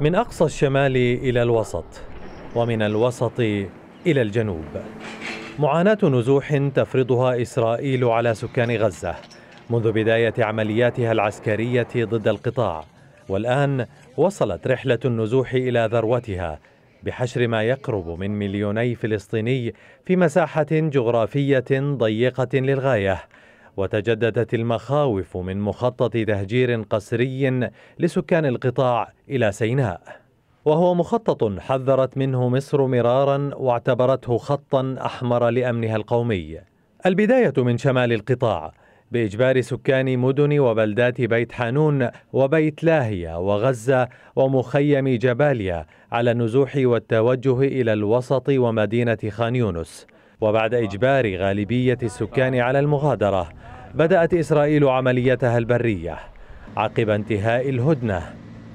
من أقصى الشمال إلى الوسط ومن الوسط إلى الجنوب معاناة نزوح تفرضها إسرائيل على سكان غزة منذ بداية عملياتها العسكرية ضد القطاع والآن وصلت رحلة النزوح إلى ذروتها بحشر ما يقرب من مليوني فلسطيني في مساحة جغرافية ضيقة للغاية وتجددت المخاوف من مخطط تهجير قسري لسكان القطاع إلى سيناء وهو مخطط حذرت منه مصر مرارا واعتبرته خطا أحمر لأمنها القومي البداية من شمال القطاع بإجبار سكان مدن وبلدات بيت حانون وبيت لاهية وغزة ومخيم جباليا على النزوح والتوجه إلى الوسط ومدينة خان يونس وبعد إجبار غالبية السكان على المغادرة بدأت إسرائيل عمليتها البرية عقب انتهاء الهدنة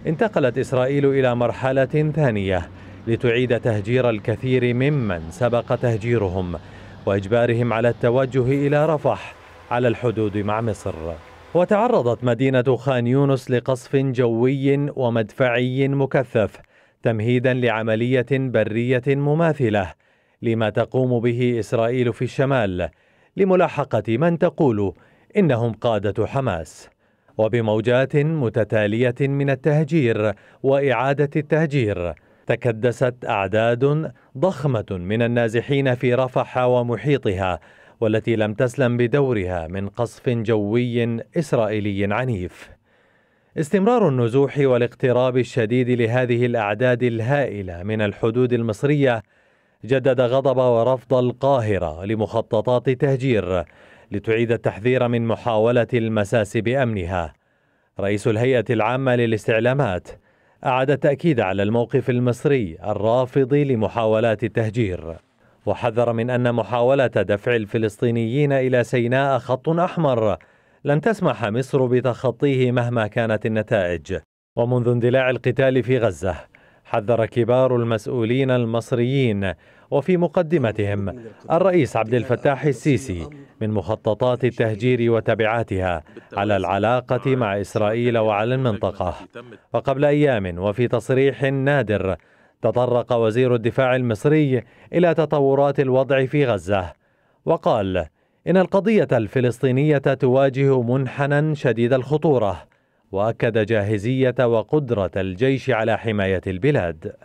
انتقلت إسرائيل إلى مرحلة ثانية لتعيد تهجير الكثير ممن سبق تهجيرهم وإجبارهم على التوجه إلى رفح على الحدود مع مصر وتعرضت مدينة خان يونس لقصف جوي ومدفعي مكثف تمهيدا لعملية برية مماثلة لما تقوم به إسرائيل في الشمال لملاحقة من تقول إنهم قادة حماس وبموجات متتالية من التهجير وإعادة التهجير تكدست أعداد ضخمة من النازحين في رفح ومحيطها والتي لم تسلم بدورها من قصف جوي إسرائيلي عنيف استمرار النزوح والاقتراب الشديد لهذه الأعداد الهائلة من الحدود المصرية جدد غضب ورفض القاهرة لمخططات تهجير لتعيد التحذير من محاولة المساس بأمنها رئيس الهيئة العامة للاستعلامات أعاد التأكيد على الموقف المصري الرافض لمحاولات التهجير وحذر من أن محاولة دفع الفلسطينيين إلى سيناء خط أحمر لن تسمح مصر بتخطيه مهما كانت النتائج ومنذ اندلاع القتال في غزة حذر كبار المسؤولين المصريين وفي مقدمتهم الرئيس عبد الفتاح السيسي من مخططات التهجير وتبعاتها على العلاقة مع إسرائيل وعلى المنطقة وقبل أيام وفي تصريح نادر تطرق وزير الدفاع المصري إلى تطورات الوضع في غزة وقال إن القضية الفلسطينية تواجه منحنا شديد الخطورة واكد جاهزيه وقدره الجيش على حمايه البلاد